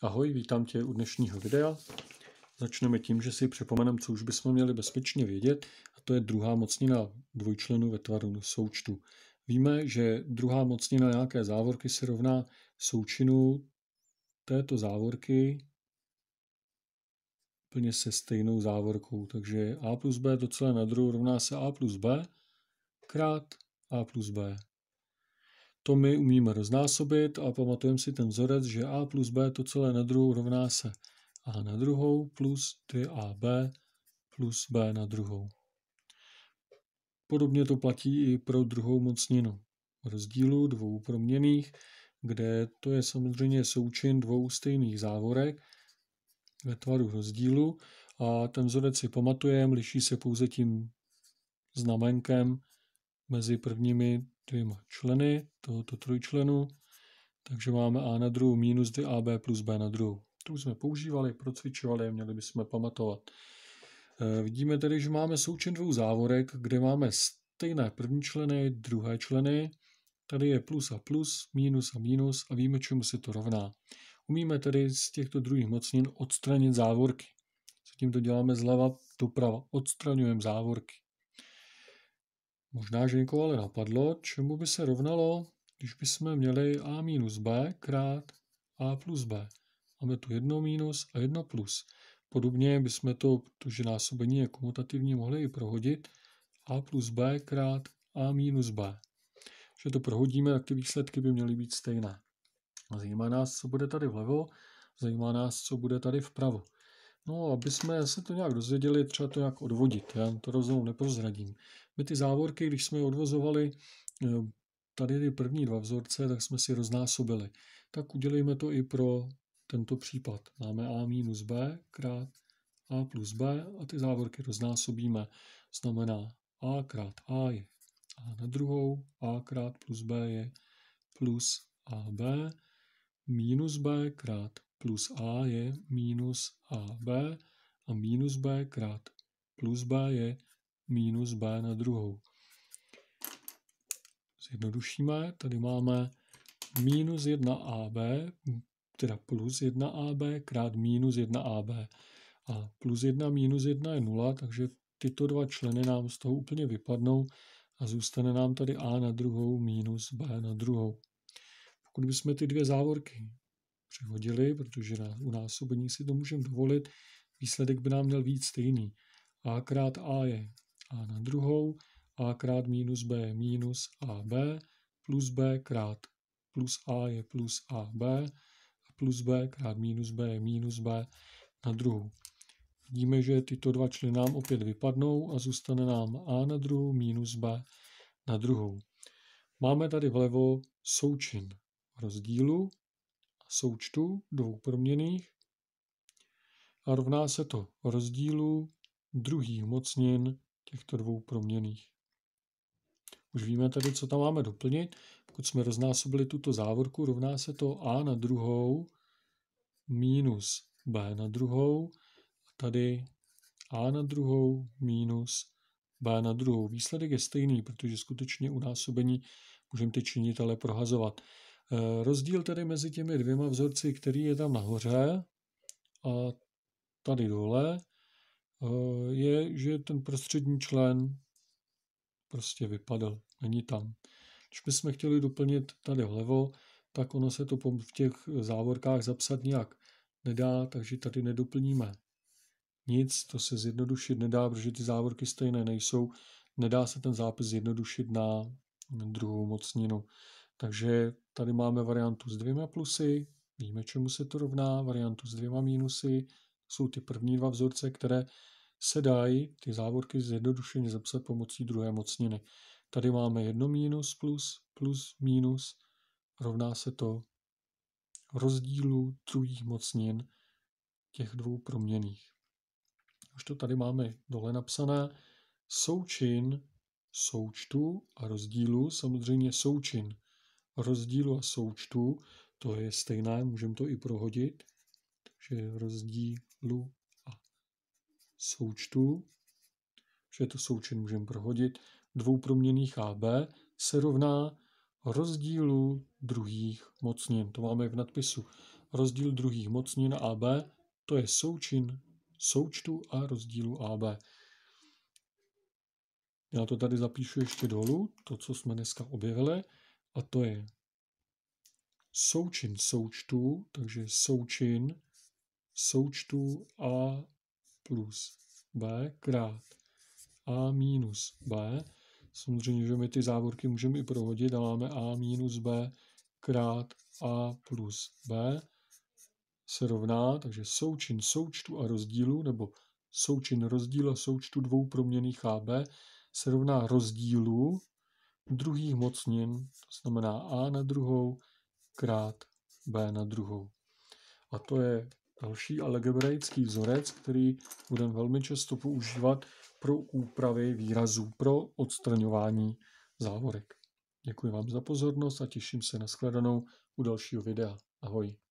Ahoj, vítám tě u dnešního videa. Začneme tím, že si připomeneme, co už bychom měli bezpečně vědět, a to je druhá mocnina dvojčlenu ve tvaru součtu. Víme, že druhá mocnina nějaké závorky se rovná součinu této závorky plně se stejnou závorkou. Takže a plus b to celé na druhou rovná se a plus b krát a plus b. To my umíme roznásobit a pamatujeme si ten vzorec, že a plus b to celé na druhou rovná se a na druhou plus 2ab plus b na druhou. Podobně to platí i pro druhou mocninu rozdílu dvou proměných, kde to je samozřejmě součin dvou stejných závorek ve tvaru rozdílu a ten vzorec si pamatujeme, liší se pouze tím znamenkem mezi prvními dvěma členy tohoto trojčlenu, takže máme a na druhou minus 2ab plus b na druhou. už jsme používali, procvičovali, měli bychom pamatovat. E, vidíme tedy, že máme součin dvou závorek, kde máme stejné první členy, druhé členy. Tady je plus a plus, minus a minus a víme, čemu se to rovná. Umíme tedy z těchto druhých mocnin odstranit závorky. Zatím to děláme zleva doprava? Odstraňujeme závorky. Možná, že někoho ale napadlo, čemu by se rovnalo, když bychom měli a minus b krát a plus b. Máme tu jedno minus a jedno plus. Podobně bychom to, protože násobení je komutativní, mohli i prohodit a plus b krát a minus b. Že to prohodíme, tak ty výsledky by měly být stejné. Zajímá nás, co bude tady vlevo, zajímá nás, co bude tady vpravo. No, aby jsme se to nějak dozvěděli, třeba to nějak odvodit. Já to rozhodnou neprozradím. My ty závorky, když jsme je odvozovali, eh, tady ty první dva vzorce, tak jsme si roznásobili. Tak udělejme to i pro tento případ. Máme A minus B krát A plus B a ty závorky roznásobíme. Znamená A krát A je A na druhou, A krát plus B je plus AB, minus B krát plus a je minus ab a minus b krát plus b je minus b na druhou. Zjednodušíme, tady máme minus 1ab, teda plus 1ab krát minus 1ab. A plus 1 minus 1 je 0, takže tyto dva členy nám z toho úplně vypadnou a zůstane nám tady a na druhou minus b na druhou. Pokud bychom ty dvě závorky přehodili, protože na unásobení si to můžeme dovolit, výsledek by nám měl být stejný. a krát a je a na druhou, a krát minus b je minus ab, plus b krát plus a je plus ab, a plus b krát minus b je minus b na druhou. Vidíme, že tyto dva členy nám opět vypadnou a zůstane nám a na druhou minus b na druhou. Máme tady vlevo součin rozdílu součtu dvou proměných a rovná se to rozdílu druhých mocnin těchto dvou proměných. Už víme tedy, co tam máme doplnit. Pokud jsme roznásobili tuto závorku, rovná se to a na druhou minus b na druhou. A tady a na druhou minus b na druhou. Výsledek je stejný, protože skutečně u násobení můžeme ty činitele prohazovat. Eh, rozdíl tedy mezi těmi dvěma vzorci, který je tam nahoře a tady dole, eh, je, že ten prostřední člen prostě vypadl, není tam. Když bychom chtěli doplnit tady vlevo, tak ono se to v těch závorkách zapsat nějak nedá, takže tady nedoplníme nic, to se zjednodušit nedá, protože ty závorky stejné nejsou, nedá se ten zápis zjednodušit na druhou mocninu. Takže tady máme variantu s dvěma plusy, víme, čemu se to rovná, variantu s dvěma mínusy, jsou ty první dva vzorce, které se dají ty závorky zjednodušeně zapsat pomocí druhé mocniny. Tady máme jedno mínus plus, plus mínus, rovná se to rozdílu druhých mocnin těch dvou proměných. Už to tady máme dole napsané. Součin součtu a rozdílu samozřejmě součin rozdílu a součtu, to je stejné, můžeme to i prohodit, takže rozdílu a součtu, že to součet můžeme prohodit, dvou proměných AB se rovná rozdílu druhých mocnin. To máme v nadpisu. Rozdíl druhých mocnin AB, to je součin součtu a rozdílu AB. Já to tady zapíšu ještě dolů, to, co jsme dneska objevili a to je součin součtu, takže součin součtu a plus b krát a minus b. Samozřejmě, že my ty závorky můžeme i prohodit, dáváme a minus b krát a plus b se rovná, takže součin součtu a rozdílu, nebo součin rozdíla součtu dvou proměných AB se rovná rozdílu druhých mocnin, to znamená A na druhou krát B na druhou. A to je další algebraický vzorec, který budeme velmi často používat pro úpravy výrazů, pro odstraňování závorek. Děkuji vám za pozornost a těším se na shledanou u dalšího videa. Ahoj.